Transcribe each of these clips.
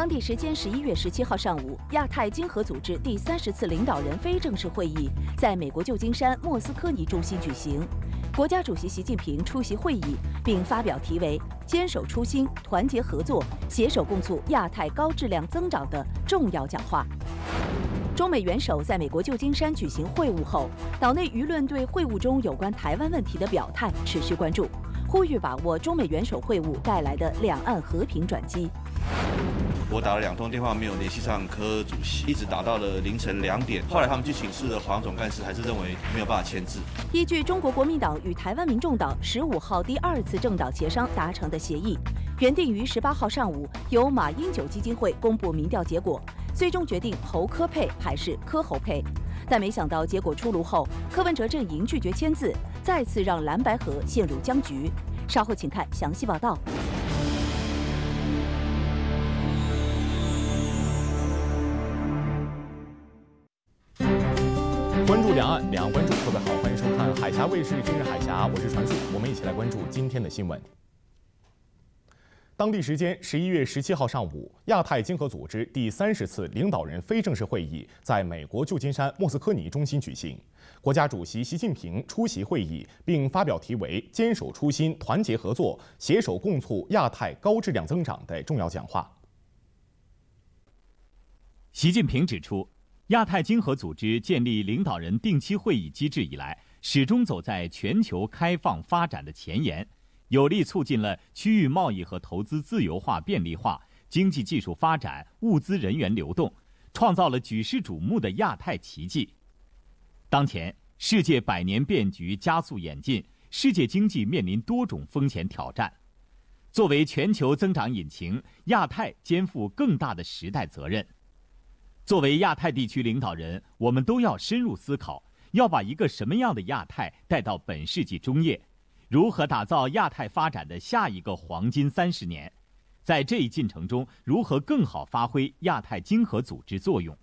当地时间十一月十七号上午，亚太经合组织第三十次领导人非正式会议在美国旧金山莫斯科尼中心举行，国家主席习近平出席会议，并发表题为“坚守初心，团结合作，携手共促亚太高质量增长”的重要讲话。中美元首在美国旧金山举行会晤后，岛内舆论对会晤中有关台湾问题的表态持续关注，呼吁把握中美元首会晤带来的两岸和平转机。我打了两通电话，没有联系上柯主席，一直打到了凌晨两点。后来他们去请示了黄总干事，还是认为没有办法签字。依据中国国民党与台湾民众党十五号第二次政党协商达成的协议，原定于十八号上午由马英九基金会公布民调结果，最终决定侯科配还是柯侯配。但没想到结果出炉后，柯文哲阵营拒绝签字，再次让蓝白河陷入僵局。稍后请看详细报道。关注两岸，两岸关注各位好，欢迎收看海峡卫视今日海峡，我是传树，我们一起来关注今天的新闻。当地时间十一月十七号上午，亚太经合组织第三十次领导人非正式会议在美国旧金山莫斯科尼中心举行，国家主席习近平出席会议，并发表题为“坚守初心，团结合作，携手共促亚太高质量增长”的重要讲话。习近平指出。亚太经合组织建立领导人定期会议机制以来，始终走在全球开放发展的前沿，有力促进了区域贸易和投资自由化便利化、经济技术发展、物资人员流动，创造了举世瞩目的亚太奇迹。当前，世界百年变局加速演进，世界经济面临多种风险挑战，作为全球增长引擎，亚太肩负更大的时代责任。作为亚太地区领导人，我们都要深入思考，要把一个什么样的亚太带到本世纪中叶？如何打造亚太发展的下一个黄金三十年？在这一进程中，如何更好发挥亚太经合组织作用？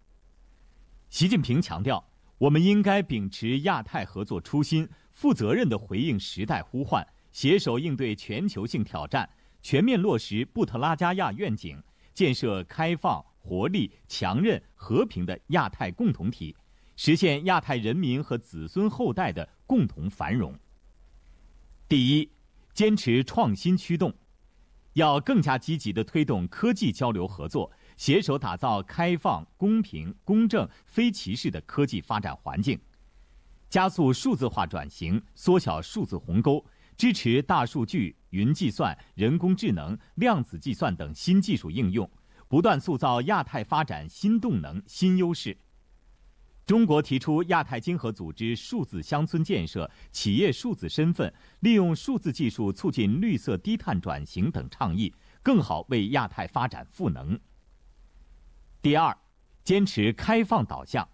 习近平强调，我们应该秉持亚太合作初心，负责任地回应时代呼唤，携手应对全球性挑战，全面落实布特拉加亚愿景，建设开放。活力、强韧、和平的亚太共同体，实现亚太人民和子孙后代的共同繁荣。第一，坚持创新驱动，要更加积极地推动科技交流合作，携手打造开放、公平、公正、非歧视的科技发展环境，加速数字化转型，缩小数字鸿沟，支持大数据、云计算、人工智能、量子计算等新技术应用。不断塑造亚太发展新动能新优势。中国提出亚太经合组织数字乡村建设、企业数字身份、利用数字技术促进绿色低碳转型等倡议，更好为亚太发展赋能。第二，坚持开放导向，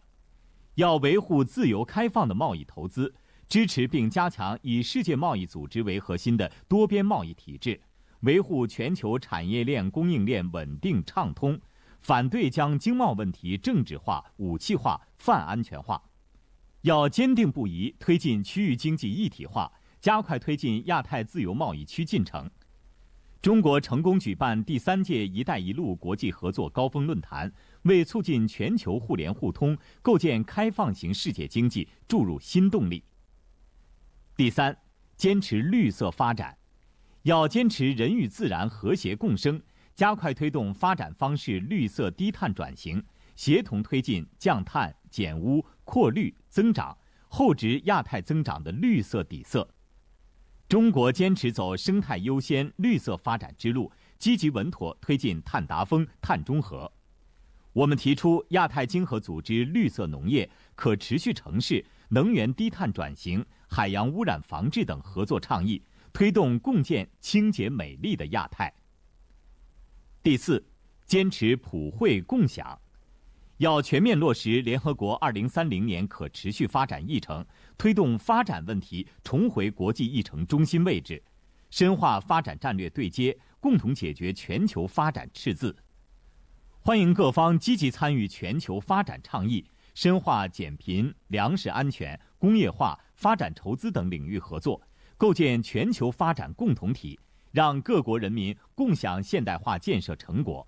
要维护自由开放的贸易投资，支持并加强以世界贸易组织为核心的多边贸易体制。维护全球产业链、供应链稳定畅通，反对将经贸问题政治化、武器化、泛安全化，要坚定不移推进区域经济一体化，加快推进亚太自由贸易区进程。中国成功举办第三届“一带一路”国际合作高峰论坛，为促进全球互联互通、构建开放型世界经济注入新动力。第三，坚持绿色发展。要坚持人与自然和谐共生，加快推动发展方式绿色低碳转型，协同推进降碳、减污、扩绿、增长，厚植亚太增长的绿色底色。中国坚持走生态优先、绿色发展之路，积极稳妥推进碳达峰、碳中和。我们提出亚太经合组织绿色农业、可持续城市、能源低碳转型、海洋污染防治等合作倡议。推动共建清洁美丽的亚太。第四，坚持普惠共享，要全面落实联合国二零三零年可持续发展议程，推动发展问题重回国际议程中心位置，深化发展战略对接，共同解决全球发展赤字。欢迎各方积极参与全球发展倡议，深化减贫、粮食安全、工业化、发展筹资等领域合作。构建全球发展共同体，让各国人民共享现代化建设成果。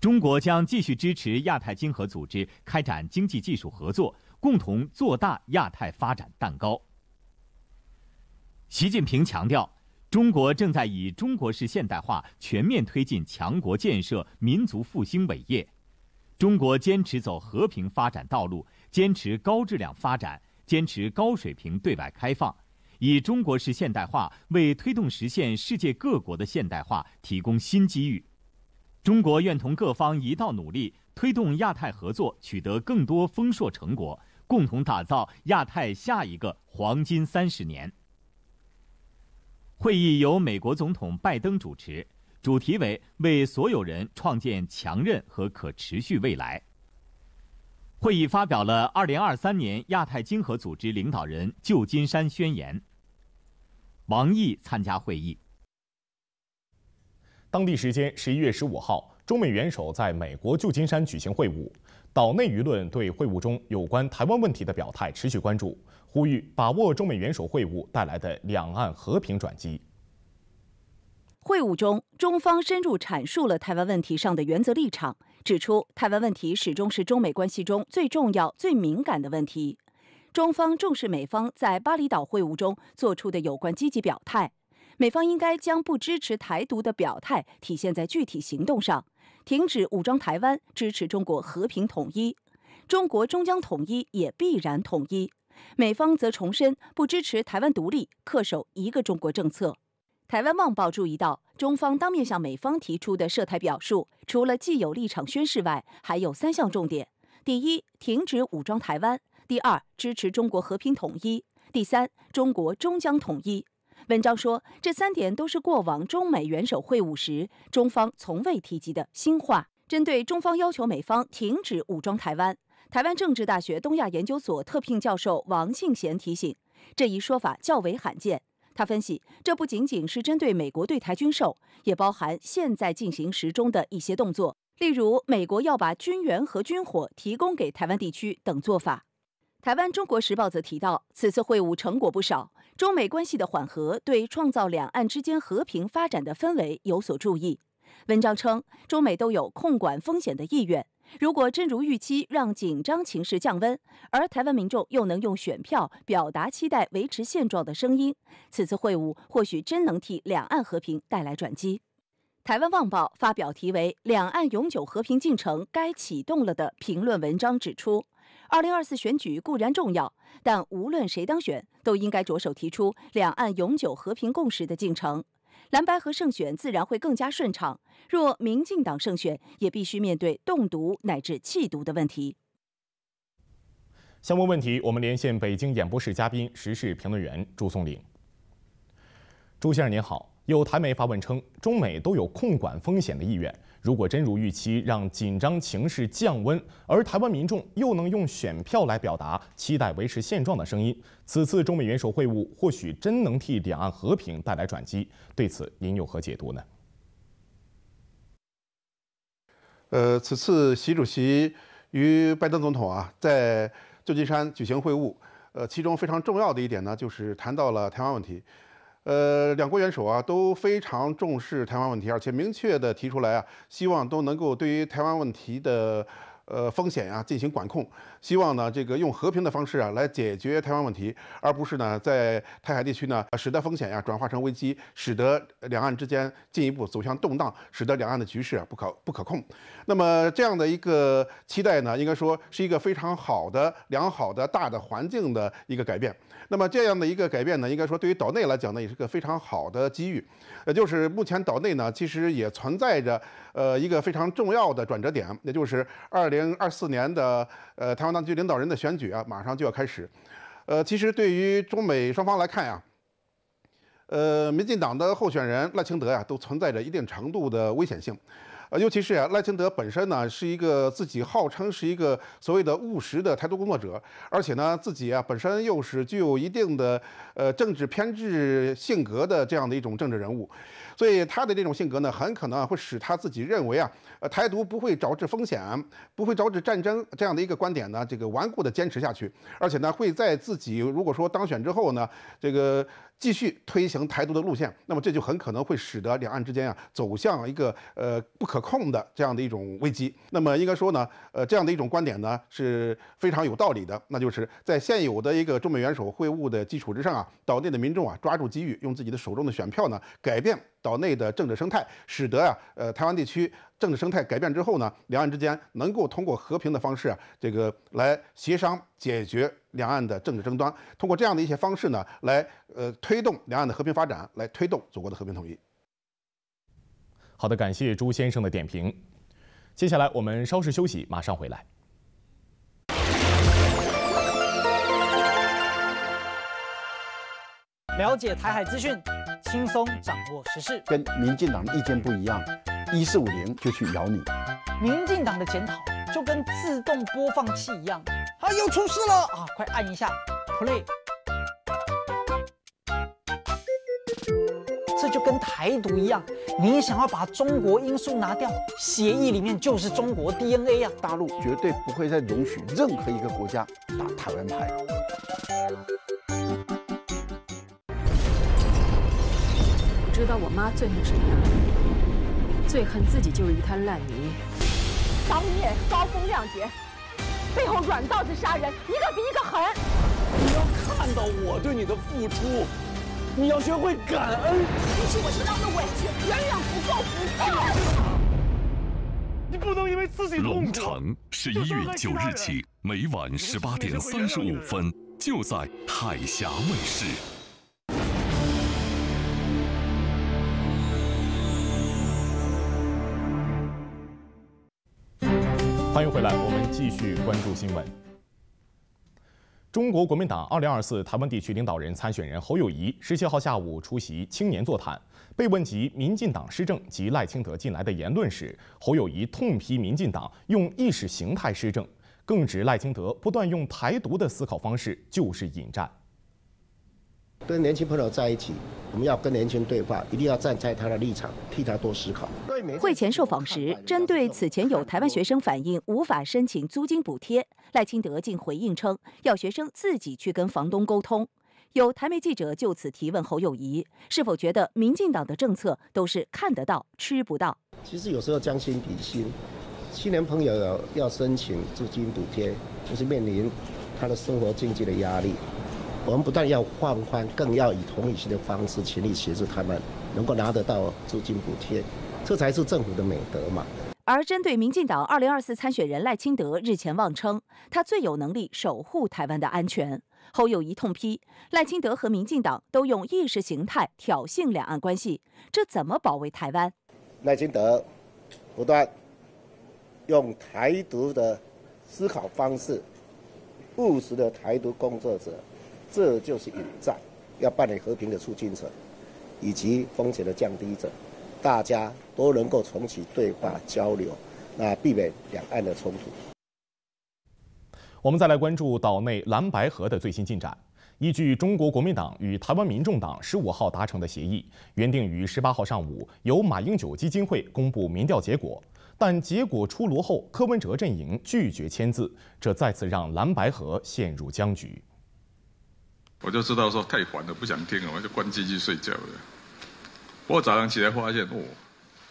中国将继续支持亚太经合组织开展经济技术合作，共同做大亚太发展蛋糕。习近平强调，中国正在以中国式现代化全面推进强国建设、民族复兴伟业。中国坚持走和平发展道路，坚持高质量发展，坚持高水平对外开放。以中国式现代化为推动实现世界各国的现代化提供新机遇，中国愿同各方一道努力，推动亚太合作取得更多丰硕成果，共同打造亚太下一个黄金三十年。会议由美国总统拜登主持，主题为“为所有人创建强韧和可持续未来”。会议发表了《二零二三年亚太经合组织领导人旧金山宣言》。王毅参加会议。当地时间十一月十五号，中美元首在美国旧金山举行会晤。岛内舆论对会晤中有关台湾问题的表态持续关注，呼吁把握中美元首会晤带来的两岸和平转机。会晤中，中方深入阐述了台湾问题上的原则立场，指出台湾问题始终是中美关系中最重要、最敏感的问题。中方重视美方在巴厘岛会晤中做出的有关积极表态，美方应该将不支持台独的表态体现在具体行动上，停止武装台湾，支持中国和平统一。中国终将统一，也必然统一。美方则重申不支持台湾独立，恪守一个中国政策。台湾《旺报》注意到，中方当面向美方提出的涉台表述，除了既有立场宣示外，还有三项重点：第一，停止武装台湾。第二，支持中国和平统一；第三，中国终将统一。文章说，这三点都是过往中美元首会晤时中方从未提及的新话。针对中方要求美方停止武装台湾，台湾政治大学东亚研究所特聘教授王庆贤提醒，这一说法较为罕见。他分析，这不仅仅是针对美国对台军售，也包含现在进行时中的一些动作，例如美国要把军援和军火提供给台湾地区等做法。台湾《中国时报》则提到，此次会晤成果不少，中美关系的缓和对创造两岸之间和平发展的氛围有所助益。文章称，中美都有控管风险的意愿。如果真如预期，让紧张情势降温，而台湾民众又能用选票表达期待维持现状的声音，此次会晤或许真能替两岸和平带来转机。台湾《旺报》发表题为《两岸永久和平进程该启动了》的评论文章指出。二零二四选举固然重要，但无论谁当选，都应该着手提出两岸永久和平共识的进程。蓝白河胜选自然会更加顺畅，若民进党胜选，也必须面对冻毒乃至弃毒的问题。相关问题，我们连线北京演播室嘉宾、时事评论员朱松岭。朱先生您好，有台媒发问称，中美都有控管风险的意愿。如果真如预期，让紧张情势降温，而台湾民众又能用选票来表达期待维持现状的声音，此次中美元首会晤或许真能替两岸和平带来转机。对此，您有何解读呢？呃，此次习主席与拜登总统啊在旧金山举行会晤，呃，其中非常重要的一点呢，就是谈到了台湾问题。呃，两国元首啊都非常重视台湾问题，而且明确的提出来啊，希望都能够对于台湾问题的。呃，风险呀，进行管控，希望呢，这个用和平的方式啊，来解决台湾问题，而不是呢，在台海地区呢，使得风险呀转化成危机，使得两岸之间进一步走向动荡，使得两岸的局势啊不可不可控。那么这样的一个期待呢，应该说是一个非常好的、良好的大的环境的一个改变。那么这样的一个改变呢，应该说对于岛内来讲呢，也是个非常好的机遇。也就是目前岛内呢，其实也存在着呃一个非常重要的转折点，也就是二零。零二四年的呃，台湾当局领导人的选举啊，马上就要开始。呃，其实对于中美双方来看呀，呃，民进党的候选人赖清德呀，都存在着一定程度的危险性。呃，尤其是啊，赖清德本身呢，是一个自己号称是一个所谓的务实的台独工作者，而且呢，自己啊本身又是具有一定的呃政治偏执性格的这样的一种政治人物，所以他的这种性格呢，很可能会使他自己认为啊，呃，台独不会招致风险，不会招致战争这样的一个观点呢，这个顽固的坚持下去，而且呢，会在自己如果说当选之后呢，这个。继续推行台独的路线，那么这就很可能会使得两岸之间啊走向一个呃不可控的这样的一种危机。那么应该说呢，呃这样的一种观点呢是非常有道理的，那就是在现有的一个中美元首会晤的基础之上啊，岛内的民众啊抓住机遇，用自己的手中的选票呢改变。岛内的政治生态，使得啊，呃，台湾地区政治生态改变之后呢，两岸之间能够通过和平的方式，这个来协商解决两岸的政治争端，通过这样的一些方式呢，来呃推动两岸的和平发展，来推动祖国的和平统一。好的，感谢朱先生的点评。接下来我们稍事休息，马上回来。了解台海资讯。轻松掌握时事，跟民进党的意见不一样。一四五零就去咬你，民进党的检讨就跟自动播放器一样。啊，又出事了啊！快按一下 play。这就跟台独一样，你想要把中国因素拿掉，协议里面就是中国 DNA 啊！大陆绝对不会再容许任何一个国家打台湾牌。知道我妈最恨什么？最恨自己就是一滩烂泥。当面高风亮节，背后软刀子杀人，一个比一个狠。你要看到我对你的付出，你要学会感恩。比起我受到的委屈，远远不够，不够。你不能因为自己。龙城十一月九日起，每晚十八点三十五分，就在海峡卫视。欢迎回来，我们继续关注新闻。中国国民党二零二四台湾地区领导人参选人侯友谊十七号下午出席青年座谈，被问及民进党施政及赖清德近来的言论时，侯友谊痛批民进党用意识形态施政，更指赖清德不断用台独的思考方式就是引战。跟年轻朋友在一起，我们要跟年轻对话，一定要站在他的立场，替他多思考。会前受访时，针对此前有台湾学生反映无法申请租金补贴，赖清德竟回应称要学生自己去跟房东沟通。有台媒记者就此提问侯友谊，是否觉得民进党的政策都是看得到吃不到？其实有时候将心比心，青年朋友要要申请租金补贴，就是面临他的生活经济的压力。我们不但要放宽，更要以同理心的方式，全力协助他们能够拿得到租金补贴，这才是政府的美德嘛。而针对民进党2024参选人赖清德日前妄称他最有能力守护台湾的安全，侯友一痛批赖清德和民进党都用意识形态挑衅两岸关系，这怎么保卫台湾？赖清德不断用台独的思考方式，务实的台独工作者。这就是引战，要扮演和平的促进者以及风险的降低者，大家都能够重启对话交流，那避免两岸的冲突。我们再来关注岛内蓝白河的最新进展。依据中国国民党与台湾民众党十五号达成的协议，原定于十八号上午由马英九基金会公布民调结果，但结果出炉后，柯文哲阵营拒绝签字，这再次让蓝白河陷入僵局。我就知道说太烦了，不想听了，我就关机去睡觉了。我早上起来发现哦，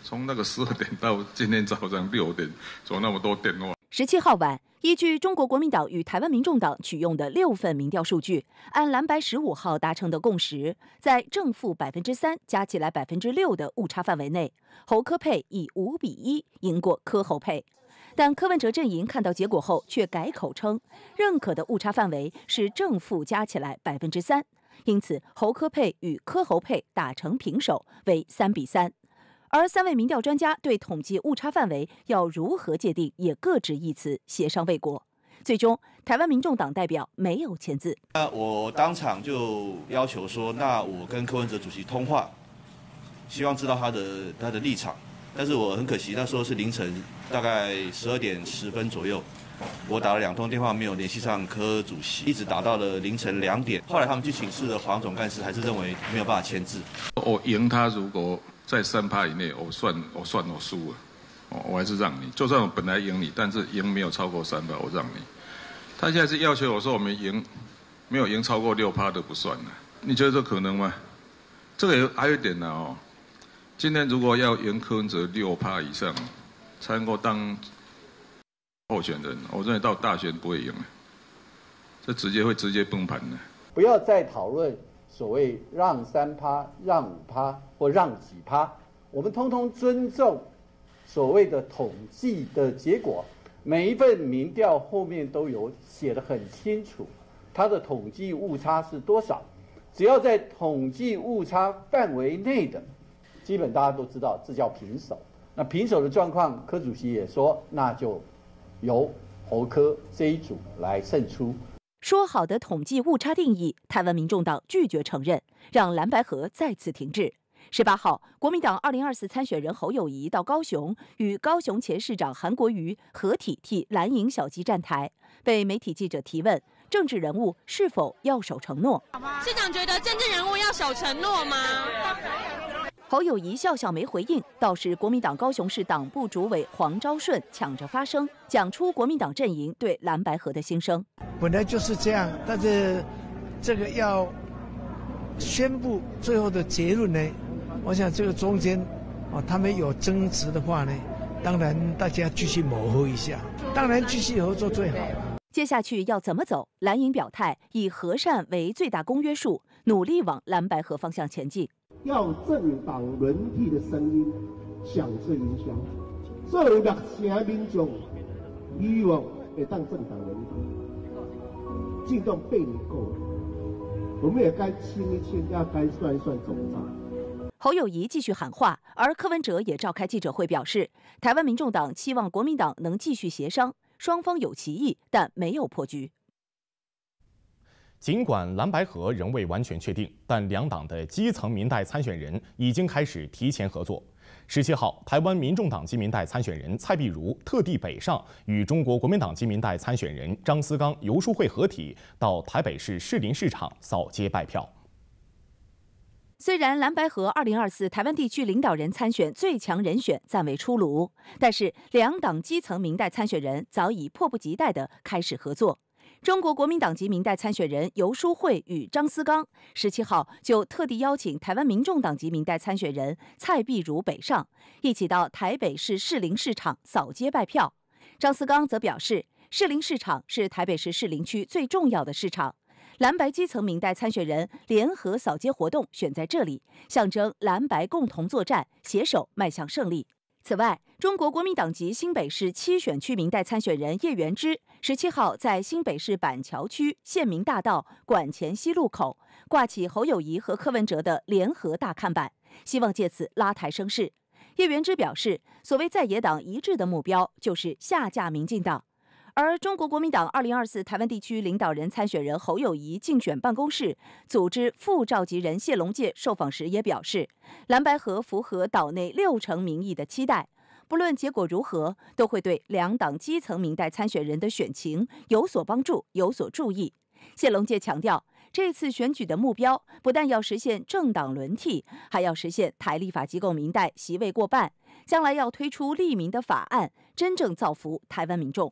从那个十二点到今天早上六点，走那么多电话。十七号晚，依据中国国民党与台湾民众党取用的六份民调数据，按蓝白十五号达成的共识，在正负百分之三加起来百分之六的误差范围内，侯科佩以五比一赢过柯侯佩。但柯文哲阵营看到结果后，却改口称认可的误差范围是正负加起来百分之三，因此侯科佩与柯侯佩打成平手为三比三。而三位民调专家对统计误差范围要如何界定也各执一词，协商未果。最终，台湾民众党代表没有签字。那我当场就要求说，那我跟柯文哲主席通话，希望知道他的他的立场。但是我很可惜，那时候是凌晨，大概十二点十分左右，我打了两通电话，没有联系上柯主席，一直打到了凌晨两点。后来他们去请示了黄总干事，还是认为没有办法签字。我赢他如果在三趴以内，我算我算我输了，我还是让你。就算我本来赢你，但是赢没有超过三百，我让你。他现在是要求我说我们赢没有赢超过六趴都不算了，你觉得这可能吗？这个有还有一点呢哦。今天如果要严苛则六趴以上才能够当候选人，我认为到大选不会赢这直接会直接崩盘的。不要再讨论所谓让三趴、让五趴或让几趴，我们通通尊重所谓的统计的结果。每一份民调后面都有写的很清楚，它的统计误差是多少，只要在统计误差范围内的。基本大家都知道，这叫平手。那平手的状况，柯主席也说，那就由侯柯这一组来胜出。说好的统计误差定义，台湾民众党拒绝承认，让蓝白河再次停滞。十八号，国民党二零二四参选人侯友谊到高雄与高雄前市长韩国瑜合体替蓝营小鸡站台，被媒体记者提问：政治人物是否要守承诺？市长觉得政治人物要守承诺吗？侯友谊笑笑没回应，倒是国民党高雄市党部主委黄昭顺抢着发声，讲出国民党阵营对蓝白河的心声。本来就是这样，但是这个要宣布最后的结论呢，我想这个中间啊，他们有争执的话呢，当然大家继续磨合一下，当然继续合作最好。接下去要怎么走？蓝营表态以和善为最大公约数，努力往蓝白河方向前进。要政党轮替的声音响彻云霄，所以六成民众希望一当政党轮替，进度被你够了，我们也该清一清，要该算一算总账。侯友谊继续喊话，而柯文哲也召开记者会表示，台湾民众党期望国民党能继续协商，双方有歧义，但没有破局。尽管蓝白河仍未完全确定，但两党的基层民代参选人已经开始提前合作。十七号，台湾民众党基民代参选人蔡碧如特地北上，与中国国民党基民代参选人张思纲、游书会合体，到台北市士林市场扫街拜票。虽然蓝白河二零二四台湾地区领导人参选最强人选暂未出炉，但是两党基层民代参选人早已迫不及待地开始合作。中国国民党籍明代参选人游书惠与张思刚十七号就特地邀请台湾民众党籍明代参选人蔡碧如北上，一起到台北市士林市场扫街拜票。张思刚则表示，士林市场是台北市士林区最重要的市场，蓝白基层明代参选人联合扫街活动选在这里，象征蓝白共同作战，携手迈向胜利。此外，中国国民党籍新北市七选区民代参选人叶元之十七号在新北市板桥区县民大道管前西路口挂起侯友谊和柯文哲的联合大看板，希望借此拉抬声势。叶元之表示，所谓在野党一致的目标就是下架民进党。而中国国民党二零二四台湾地区领导人参选人侯友谊竞选办公室组织副召集人谢龙介受访时也表示，蓝白合符合岛内六成民意的期待，不论结果如何，都会对两党基层民代参选人的选情有所帮助。有所注意。谢龙介强调，这次选举的目标不但要实现政党轮替，还要实现台立法机构民代席位过半，将来要推出利民的法案，真正造福台湾民众。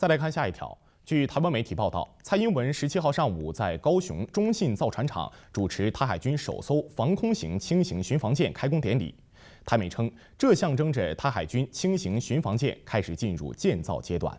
再来看下一条，据台湾媒体报道，蔡英文十七号上午在高雄中信造船厂主持台海军首艘防空型轻型巡防舰开工典礼，台媒称这象征着台海军轻型巡防舰开始进入建造阶段。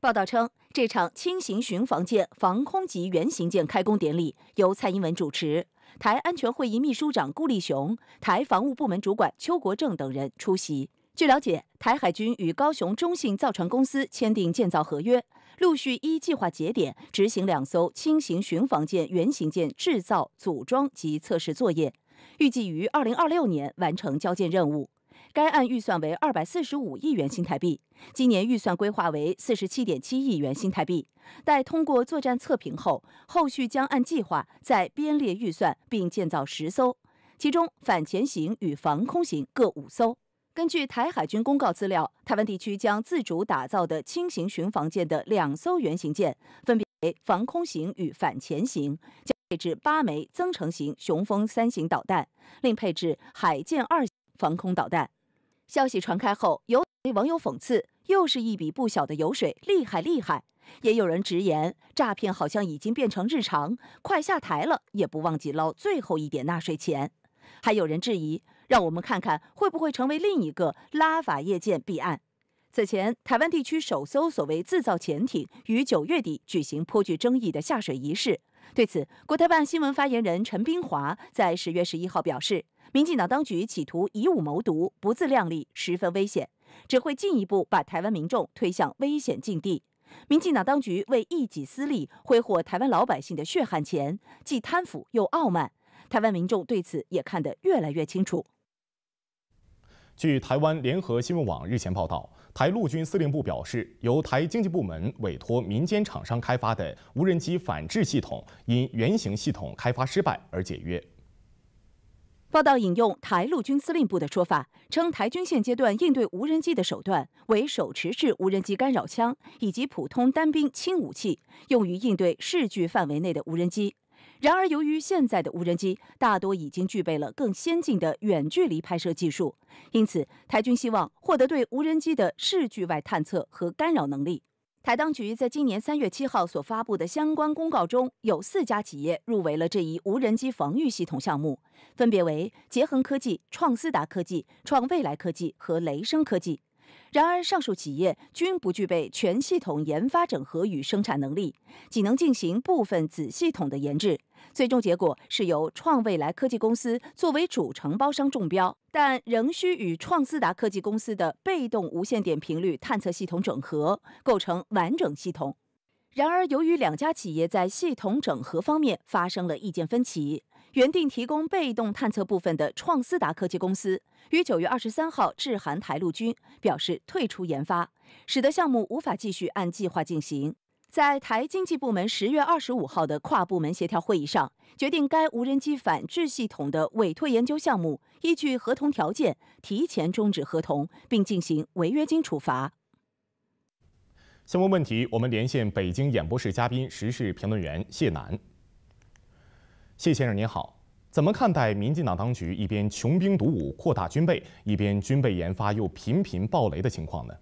报道称，这场轻型巡防舰防空级原型舰开工典礼由蔡英文主持，台安全会议秘书长顾立雄、台防务部门主管邱国正等人出席。据了解，台海军与高雄中信造船公司签订建造合约，陆续依计划节点执行两艘轻型巡防舰原型舰制造、组装及测试作业，预计于二零二六年完成交建任务。该案预算为二百四十五亿元新台币，今年预算规划为四十七点七亿元新台币。待通过作战测评后，后续将按计划再编列预算并建造十艘，其中反潜型与防空型各五艘。根据台海军公告资料，台湾地区将自主打造的轻型巡防舰的两艘原型舰，分别为防空型与反潜型，配置八枚增程型雄风三型导弹，另配置海舰二防空导弹。消息传开后，有网友讽刺：“又是一笔不小的油水，厉害厉害。”也有人直言：“诈骗好像已经变成日常，快下台了也不忘记捞最后一点纳税钱。”还有人质疑。让我们看看会不会成为另一个拉法叶舰弊案。此前，台湾地区首艘所谓自造潜艇于九月底举行颇具争议的下水仪式。对此，国台办新闻发言人陈冰华在十月十一号表示：“民进党当局企图以武谋独，不自量力，十分危险，只会进一步把台湾民众推向危险境地。民进党当局为一己私利挥霍台湾老百姓的血汗钱，既贪腐又傲慢，台湾民众对此也看得越来越清楚。”据台湾联合新闻网日前报道，台陆军司令部表示，由台经济部门委托民间厂商开发的无人机反制系统，因原型系统开发失败而解约。报道引用台陆军司令部的说法，称台军现阶段应对无人机的手段为手持式无人机干扰枪以及普通单兵轻武器，用于应对视距范围内的无人机。然而，由于现在的无人机大多已经具备了更先进的远距离拍摄技术，因此台军希望获得对无人机的视距外探测和干扰能力。台当局在今年三月七号所发布的相关公告中，有四家企业入围了这一无人机防御系统项目，分别为捷恒科技、创思达科技、创未来科技和雷声科技。然而，上述企业均不具备全系统研发整合与生产能力，仅能进行部分子系统的研制。最终结果是由创未来科技公司作为主承包商中标，但仍需与创思达科技公司的被动无线电频率探测系统整合，构成完整系统。然而，由于两家企业在系统整合方面发生了意见分歧，原定提供被动探测部分的创思达科技公司于九月二十三号致函台陆军，表示退出研发，使得项目无法继续按计划进行。在台经济部门十月二十五号的跨部门协调会议上，决定该无人机反制系统的委托研究项目依据合同条件提前终止合同，并进行违约金处罚。相关问题，我们连线北京演播室嘉宾、时事评论员谢楠。谢先生您好，怎么看待民进党当局一边穷兵黩武扩大军备，一边军备研发又频频爆雷的情况呢？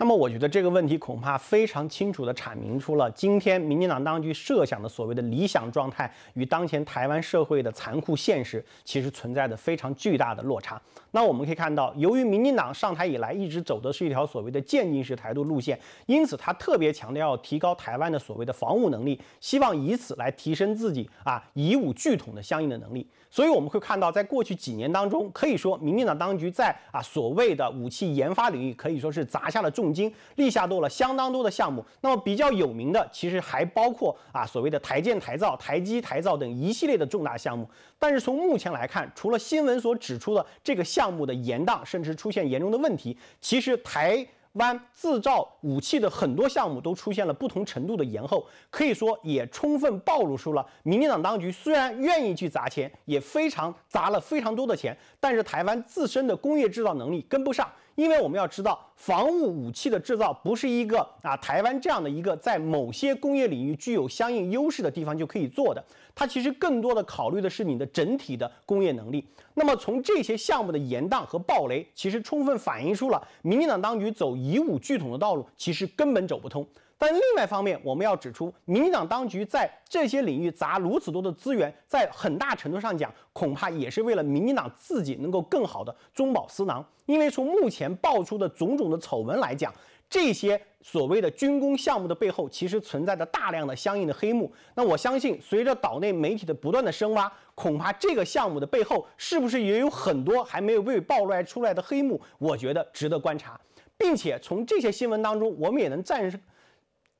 那么我觉得这个问题恐怕非常清楚地阐明出了今天民进党当局设想的所谓的理想状态与当前台湾社会的残酷现实其实存在的非常巨大的落差。那我们可以看到，由于民进党上台以来一直走的是一条所谓的渐进式台独路线，因此他特别强调要提高台湾的所谓的防务能力，希望以此来提升自己啊以武拒统的相应的能力。所以我们会看到，在过去几年当中，可以说民进党当局在啊所谓的武器研发领域可以说是砸下了重。已经立下多了相当多的项目，那么比较有名的其实还包括啊所谓的台建台造、台机台造等一系列的重大项目。但是从目前来看，除了新闻所指出的这个项目的延宕，甚至出现严重的问题，其实台湾自造武器的很多项目都出现了不同程度的延后，可以说也充分暴露出了民进党当局虽然愿意去砸钱，也非常砸了非常多的钱，但是台湾自身的工业制造能力跟不上。因为我们要知道，防务武器的制造不是一个啊台湾这样的一个在某些工业领域具有相应优势的地方就可以做的，它其实更多的考虑的是你的整体的工业能力。那么从这些项目的延宕和暴雷，其实充分反映出了民进党当局走以武拒统的道路其实根本走不通。但另外一方面，我们要指出，民进党当局在这些领域砸如此多的资源，在很大程度上讲，恐怕也是为了民进党自己能够更好的中饱私囊。因为从目前爆出的种种的丑闻来讲，这些所谓的军工项目的背后，其实存在着大量的相应的黑幕。那我相信，随着岛内媒体的不断的深挖，恐怕这个项目的背后，是不是也有很多还没有被暴露出来的黑幕？我觉得值得观察，并且从这些新闻当中，我们也能暂时。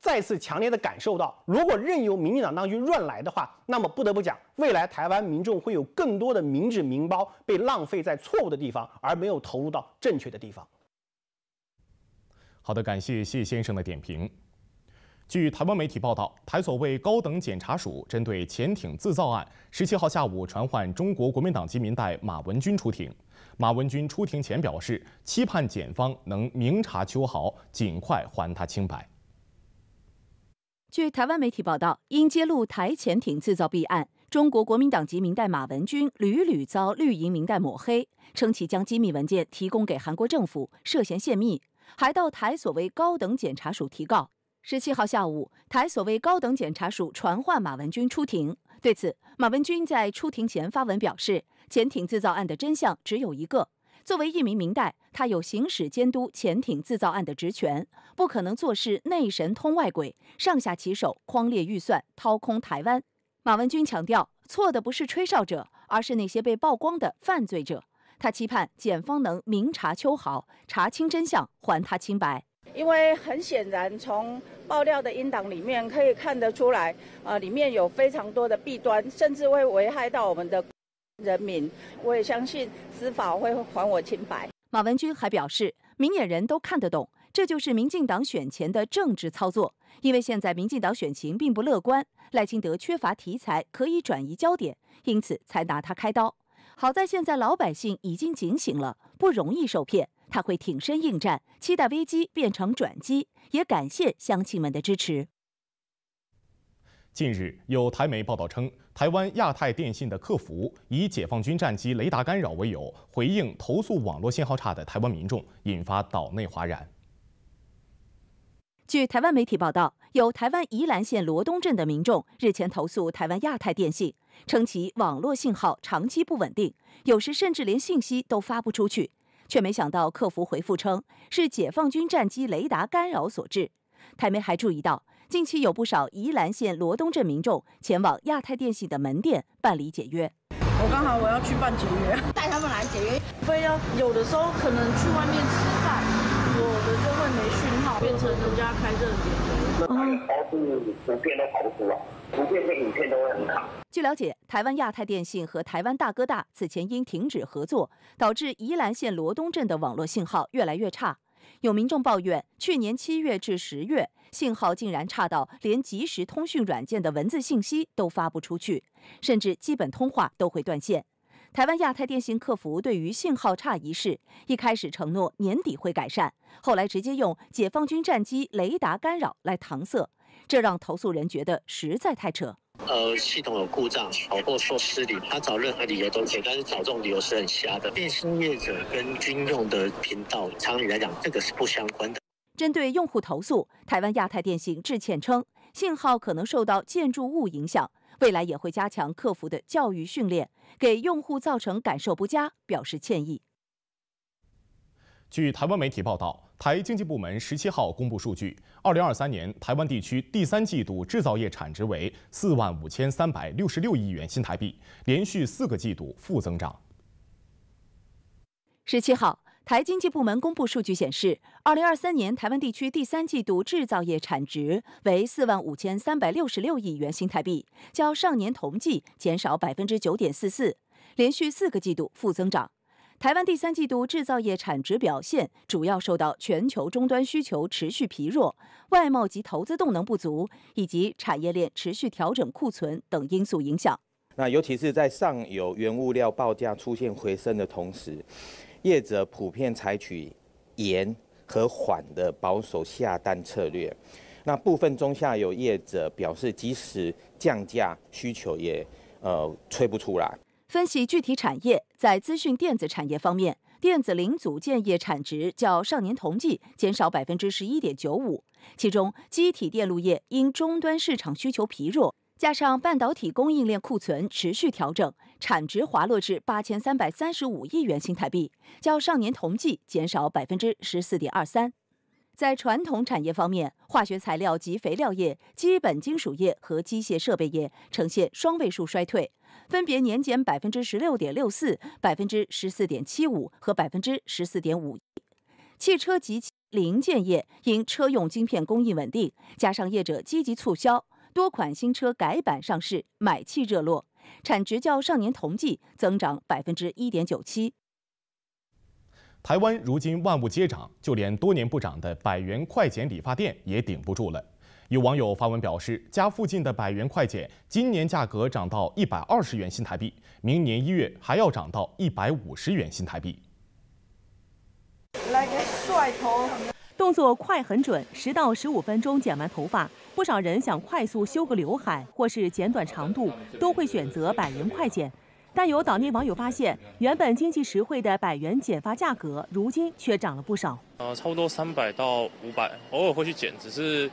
再次强烈的感受到，如果任由民进党当局乱来的话，那么不得不讲，未来台湾民众会有更多的民脂民包被浪费在错误的地方，而没有投入到正确的地方。好的，感谢谢先生的点评。据台湾媒体报道，台所谓高等检察署针对潜艇自造案，十七号下午传唤中国国民党籍民代马文军出庭。马文军出庭前表示，期盼检方能明察秋毫，尽快还他清白。据台湾媒体报道，因揭露台潜艇制造弊案，中国国民党籍明代马文军屡屡遭绿营明代抹黑，称其将机密文件提供给韩国政府，涉嫌泄密，还到台所谓高等检察署提告。十七号下午，台所谓高等检察署传唤马文军出庭。对此，马文军在出庭前发文表示，潜艇制造案的真相只有一个。作为一名明代，他有行使监督潜艇制造案的职权，不可能做事内神通外鬼，上下其手，框列预算，掏空台湾。马文君强调，错的不是吹哨者，而是那些被曝光的犯罪者。他期盼检方能明察秋毫，查清真相，还他清白。因为很显然，从爆料的音档里面可以看得出来，呃，里面有非常多的弊端，甚至会危害到我们的。人民，我也相信司法会还我清白。马文君还表示，明眼人都看得懂，这就是民进党选前的政治操作。因为现在民进党选情并不乐观，赖清德缺乏题材可以转移焦点，因此才拿他开刀。好在现在老百姓已经警醒了，不容易受骗，他会挺身应战，期待危机变成转机，也感谢乡亲们的支持。近日有台媒报道称。台湾亚太电信的客服以解放军战机雷达干扰为由回应投诉网络信号差的台湾民众，引发岛内哗然。据台湾媒体报道，有台湾宜兰县罗东镇的民众日前投诉台湾亚太电信，称其网络信号长期不稳定，有时甚至连信息都发不出去，却没想到客服回复称是解放军战机雷达干扰所致。台媒还注意到。近期有不少宜兰县罗东镇民众前往亚太电信的门店办理解约。我刚好我要去办解约，带他们来解约。非要有的时候可能去外面吃饭，我的就会没讯号，变成人家开热点。嗯，连台式机我连都连不了，图片跟影片都会很卡。据了解，台湾亚太电信和台湾大哥大此前因停止合作，导致宜兰县罗东镇的网络信号越来越差。有民众抱怨，去年七月至十月，信号竟然差到连即时通讯软件的文字信息都发不出去，甚至基本通话都会断线。台湾亚太电信客服对于信号差一事，一开始承诺年底会改善，后来直接用解放军战机雷达干扰来搪塞，这让投诉人觉得实在太扯。呃，系统有故障，或说失灵，他找任何理由都可以，但是找这种理由是很瞎的。电信业者跟军用的频道，常理来讲，这个是不相关的。针对用户投诉，台湾亚太电信致歉称，信号可能受到建筑物影响，未来也会加强客服的教育训练，给用户造成感受不佳，表示歉意。据台湾媒体报道。台经济部门十七号公布数据，二零二三年台湾地区第三季度制造业产值为四万五千三百六十六亿元新台币，连续四个季度负增长。十七号，台经济部门公布数据显示，二零二三年台湾地区第三季度制造业产值为四万五千三百六十六亿元新台币，较上年同期减少百分之九点四四，连续四个季度负增长。台湾第三季度制造业产值表现主要受到全球终端需求持续疲弱、外贸及投资动能不足，以及产业链持续调整库存等因素影响。那尤其是在上游原物料报价出现回升的同时，业者普遍采取严和缓的保守下单策略。那部分中下游业者表示，即使降价，需求也呃吹不出来。分析具体产业，在资讯电子产业方面，电子零组件业产值较上年同期减少百分之十一点九五，其中机体电路业因终端市场需求疲弱，加上半导体供应链库存持续调整，产值滑落至八千三百三十五亿元新台币，较上年同期减少百分之十四点二三。在传统产业方面，化学材料及肥料业、基本金属业和机械设备业呈现双位数衰退。分别年减百分之十六点六四、百分之十四点七五和百分之十四点五。汽车及零件业因车用晶片供应稳定，加上业者积极促销，多款新车改版上市，买气热络，产值较上年同期增长百分之一点九七。台湾如今万物皆涨，就连多年不涨的百元快剪理发店也顶不住了。有网友发文表示，家附近的百元快剪今年价格涨到一百二十元新台币，明年一月还要涨到一百五十元新台币。来个头，动作快很准，十到十五分钟剪完头发。不少人想快速修个刘海或是剪短长度，都会选择百元快剪。但有岛内网友发现，原本经济实惠的百元剪发价格，如今却涨了不少。呃，差不多三百到五百，偶尔会去剪，只是。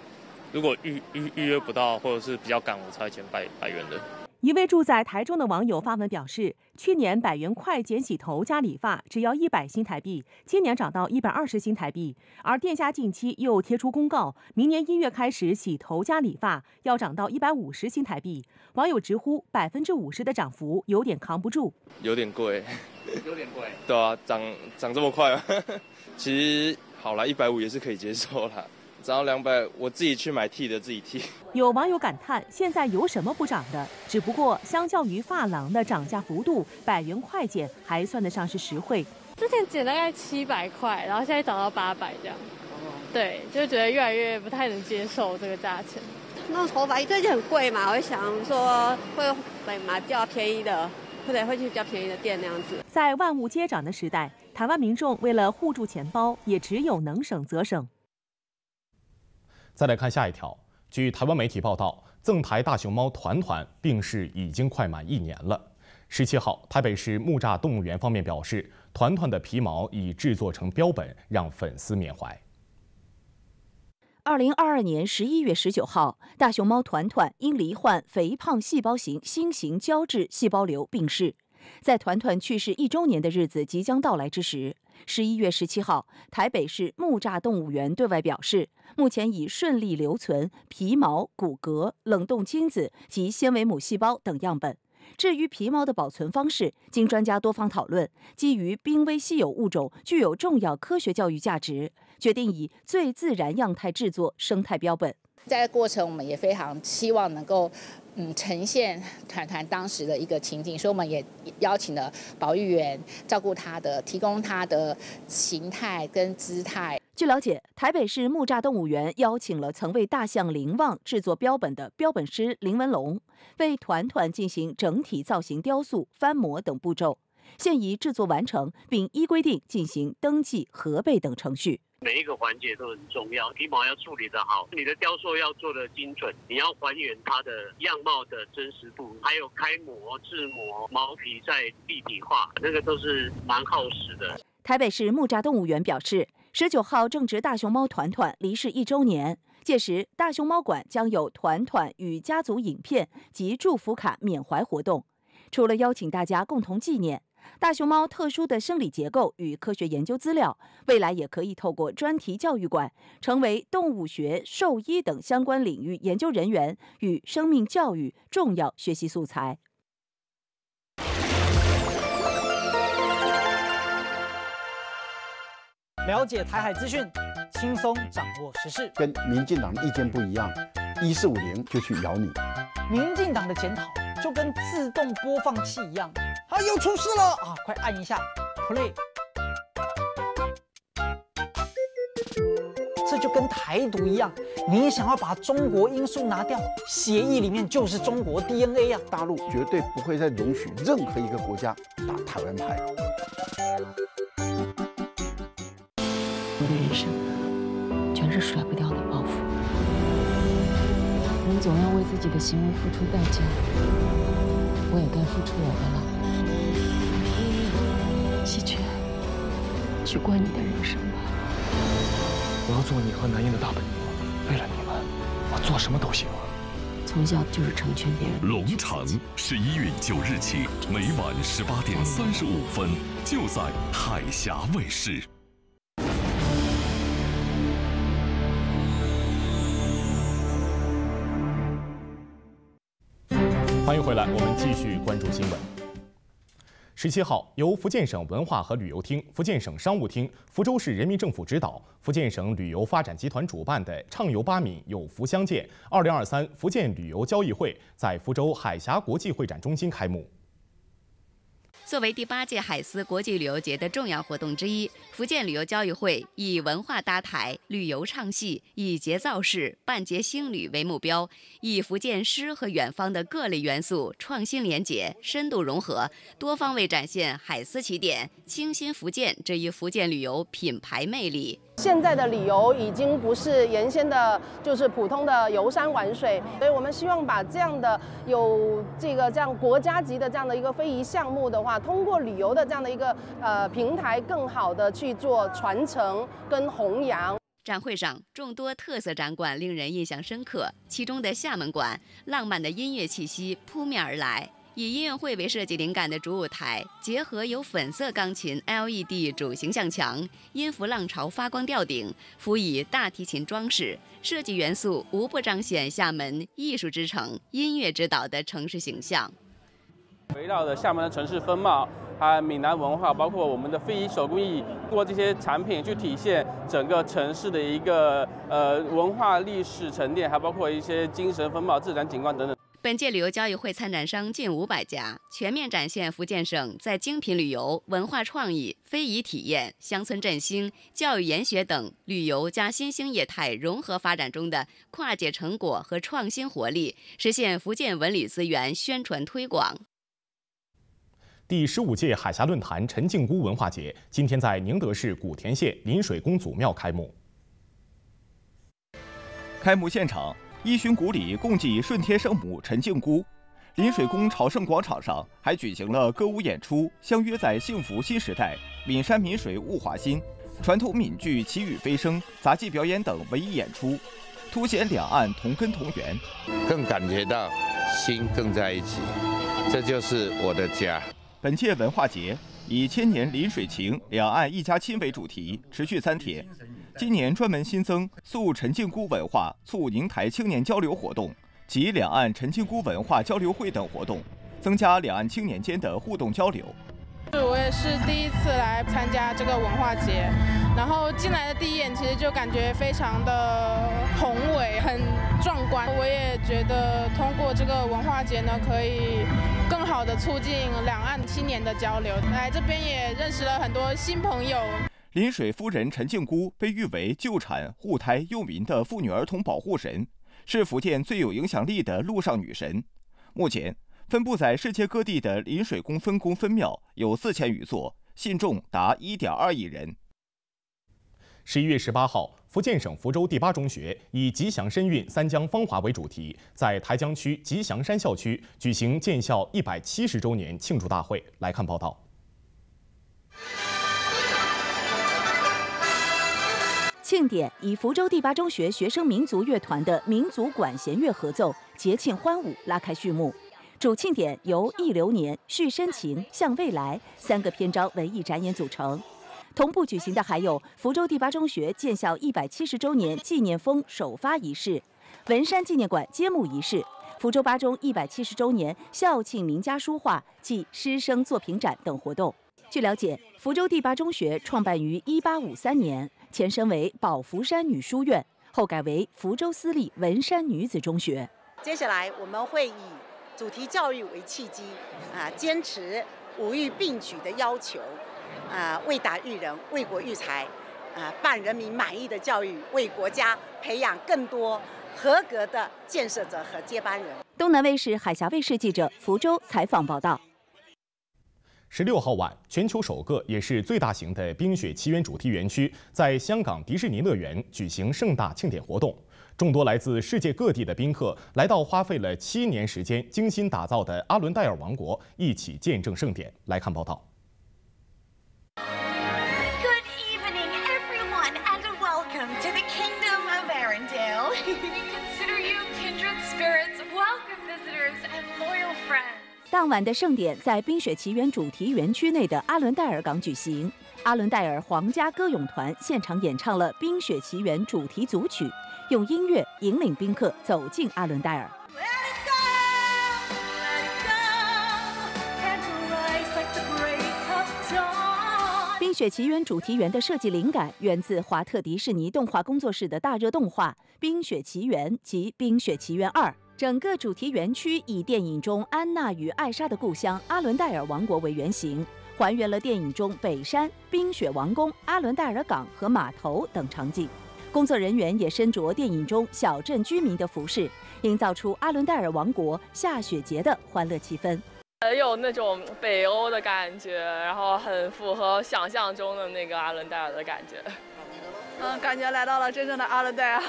如果预预预约不到或者是比较赶，我才会减百百元的。一位住在台中的网友发文表示，去年百元快剪洗头加理发只要一百新台币，今年涨到一百二十新台币，而店家近期又贴出公告，明年一月开始洗头加理发要涨到一百五十新台币，网友直呼百分之五十的涨幅有点扛不住，有点贵，有点贵，对啊，涨涨这么快，其实好了，一百五也是可以接受了。涨到两百，我自己去买剃的，自己剃。有网友感叹：“现在有什么不涨的？只不过相较于发廊的涨价幅度，百元快剪还算得上是实惠。”之前剪大概七百块，然后现在涨到八百这样。对，就觉得越来越不太能接受这个价钱。种头发最近很贵嘛，我就想说会买买比较便宜的，或者会去比较便宜的店那样子。在万物皆涨的时代，台湾民众为了护住钱包，也只有能省则省。再来看下一条，据台湾媒体报道，赠台大熊猫团团病逝已经快满一年了。十七号，台北市木栅动物园方面表示，团团的皮毛已制作成标本，让粉丝缅怀。二零二二年十一月十九号，大熊猫团团因罹患肥胖细胞型星形胶质细胞瘤病逝，在团团去世一周年的日子即将到来之时。十一月十七号，台北市木栅动物园对外表示，目前已顺利留存皮毛、骨骼、冷冻精子及纤维母细胞等样本。至于皮毛的保存方式，经专家多方讨论，基于濒危稀有物种具有重要科学教育价值，决定以最自然样态制作生态标本。在过程，我们也非常希望能够。嗯，呈现团团当时的一个情景，所以我们也邀请了保育员照顾他的，提供他的形态跟姿态。据了解，台北市木栅动物园邀请了曾为大象灵旺制作标本的标本师林文龙，为团团进行整体造型、雕塑、翻模等步骤，现已制作完成，并依规定进行登记、核备等程序。每一个环节都很重要，皮毛要处理的好，你的雕塑要做的精准，你要还原它的样貌的真实度，还有开模制模毛皮在立体化，那个都是蛮耗时的。台北市木栅动物园表示，十九号正值大熊猫团团离世一周年，届时大熊猫馆将有团团与家族影片及祝福卡缅怀活动，除了邀请大家共同纪念。大熊猫特殊的生理结构与科学研究资料，未来也可以透过专题教育馆，成为动物学、兽医等相关领域研究人员与生命教育重要学习素材。了解台海资讯，轻松掌握时事。跟民进党的意见不一样，一四五零就去咬你。民进党的检讨就跟自动播放器一样。啊！又出事了啊！快按一下 play。这就跟台独一样，你想要把中国因素拿掉，协议里面就是中国 DNA 啊！大陆绝对不会再容许任何一个国家打台湾牌。我的人生全是甩不掉的包袱，人总要为自己的行为付出代价，我也该付出我的了。喜鹊，去过你的人生吧。我要做你和南燕的大本营，为了你们，我做什么都行。从小就是成全别人。龙城十一月九日起，每晚十八点三十五分，就在海峡卫视。欢迎回来，我们继续关注新闻。十七号，由福建省文化和旅游厅、福建省商务厅、福州市人民政府指导，福建省旅游发展集团主办的“畅游八闽，有福相见”二零二三福建旅游交易会在福州海峡国际会展中心开幕。作为第八届海丝国际旅游节的重要活动之一，福建旅游交易会以文化搭台、旅游唱戏，以节造势、办节兴旅为目标，以福建诗和远方的各类元素创新联结、深度融合，多方位展现海丝起点、清新福建这一福建旅游品牌魅力。现在的旅游已经不是原先的，就是普通的游山玩水，所以我们希望把这样的有这个这样国家级的这样的一个非遗项目的话。通过旅游的这样的一个呃平台，更好的去做传承跟弘扬。展会上众多特色展馆令人印象深刻，其中的厦门馆，浪漫的音乐气息扑面而来。以音乐会为设计灵感的主舞台，结合有粉色钢琴、LED 主形象墙、音符浪潮发光吊顶，辅以大提琴装饰，设计元素无不彰显厦门艺术之城、音乐之岛的城市形象。围绕着厦门的城市风貌，还有闽南文化，包括我们的非遗手工艺，通过这些产品去体现整个城市的一个呃文化历史沉淀，还包括一些精神风貌、自然景观等等。本届旅游交易会参展商近五百家，全面展现福建省在精品旅游、文化创意、非遗体验、乡村振兴、教育研学等旅游加新兴业态融合发展中的跨界成果和创新活力，实现福建文旅资源宣传推广。第十五届海峡论坛陈靖姑文化节今天在宁德市古田县临水公祖庙开幕。开幕现场，一巡古礼共祭顺天圣母陈靖姑。临水宫朝圣广场上还举行了歌舞演出，相约在幸福新时代，闽山闽水物华新，传统闽剧奇雨飞声、杂技表演等文艺演出，凸显两岸同根同源，更感觉到心更在一起，这就是我的家。本届文化节以“千年临水情，两岸一家亲”为主题，持续三天。今年专门新增“素陈靖姑文化、促宁台青年交流活动”及“两岸陈靖姑文化交流会”等活动，增加两岸青年间的互动交流。我也是第一次来参加这个文化节，然后进来的第一眼其实就感觉非常的宏伟、很壮观。我也觉得通过这个文化节呢，可以。好的，促进两岸青年的交流。来这边也认识了很多新朋友。临水夫人陈静姑被誉为救产护胎佑民的妇女儿童保护神，是福建最有影响力的陆上女神。目前分布在世界各地的临水宫分宫分庙有四千余座，信众达一点二亿人。十一月十八号，福建省福州第八中学以“吉祥身韵，三江芳华”为主题，在台江区吉祥山校区举行建校一百七十周年庆祝大会。来看报道。庆典以福州第八中学学生民族乐团的民族管弦乐合奏《节庆欢舞》拉开序幕，主庆典由“忆流年”“续深情”“向未来”三个篇章文艺展演组成。同步举行的还有福州第八中学建校一百七十周年纪念封首发仪式、文山纪念馆揭幕仪式、福州八中一百七十周年校庆名家书画暨师生作品展等活动。据了解，福州第八中学创办于一八五三年，前身为宝福山女书院，后改为福州私立文山女子中学。接下来，我们会以主题教育为契机，啊，坚持五育并举的要求。啊，为党育人，为国育才，啊，办人民满意的教育，为国家培养更多合格的建设者和接班人。东南卫视、海峡卫视记者福州采访报道。十六号晚，全球首个也是最大型的冰雪奇缘主题园区在香港迪士尼乐园举行盛大庆典活动，众多来自世界各地的宾客来到花费了七年时间精心打造的阿伦戴尔王国，一起见证盛典。来看报道。good evening everyone and a welcome to the kingdom of a r i n d e l e consider you kindred spirits welcome visitors and loyal friends 当晚的盛典在冰雪奇缘主题园区内的阿伦戴尔港举行阿伦戴尔皇家歌咏团现场演唱了冰雪奇缘主题组曲用音乐引领宾客走进阿伦戴尔《冰雪奇缘》主题园的设计灵感源自华特迪士尼动画工作室的大热动画《冰雪奇缘》及《冰雪奇缘二》，整个主题园区以电影中安娜与艾莎的故乡阿伦戴尔王国为原型，还原了电影中北山、冰雪王宫、阿伦戴尔港和码头等场景。工作人员也身着电影中小镇居民的服饰，营造出阿伦戴尔王国夏雪节的欢乐气氛。很有那种北欧的感觉，然后很符合想象中的那个阿伦戴尔的感觉。嗯，感觉来到了真正的阿伦戴尔。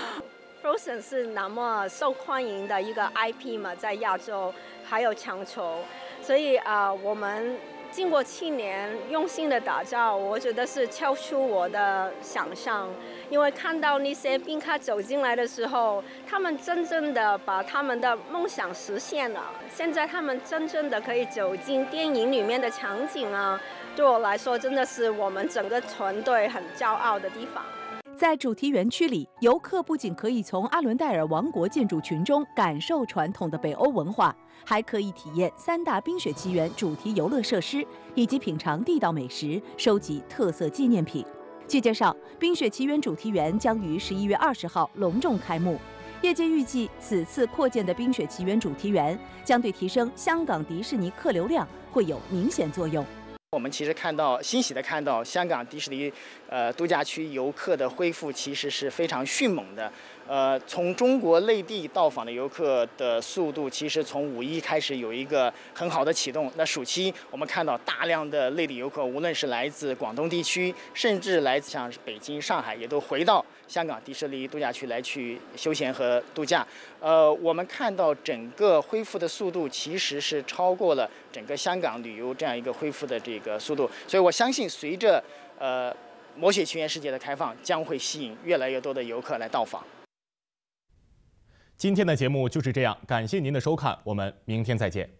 Frozen 是那么受欢迎的一个 IP 嘛，在亚洲还有全球，所以啊，我们。经过去年用心的打造，我觉得是超出我的想象。因为看到那些宾客走进来的时候，他们真正的把他们的梦想实现了。现在他们真正的可以走进电影里面的场景啊，对我来说真的是我们整个团队很骄傲的地方。在主题园区里，游客不仅可以从阿伦戴尔王国建筑群中感受传统的北欧文化，还可以体验三大《冰雪奇缘》主题游乐设施，以及品尝地道美食、收集特色纪念品。据介绍，《冰雪奇缘》主题园将于十一月二十号隆重开幕。业界预计，此次扩建的《冰雪奇缘》主题园将对提升香港迪士尼客流量会有明显作用。我们其实看到欣喜的看到香港迪士尼呃度假区游客的恢复其实是非常迅猛的，呃，从中国内地到访的游客的速度其实从五一开始有一个很好的启动。那暑期我们看到大量的内地游客，无论是来自广东地区，甚至来自像北京、上海，也都回到。香港迪士尼度假区来去休闲和度假，呃，我们看到整个恢复的速度其实是超过了整个香港旅游这样一个恢复的这个速度，所以我相信随着呃魔雪奇缘世界的开放，将会吸引越来越多的游客来到访。今天的节目就是这样，感谢您的收看，我们明天再见。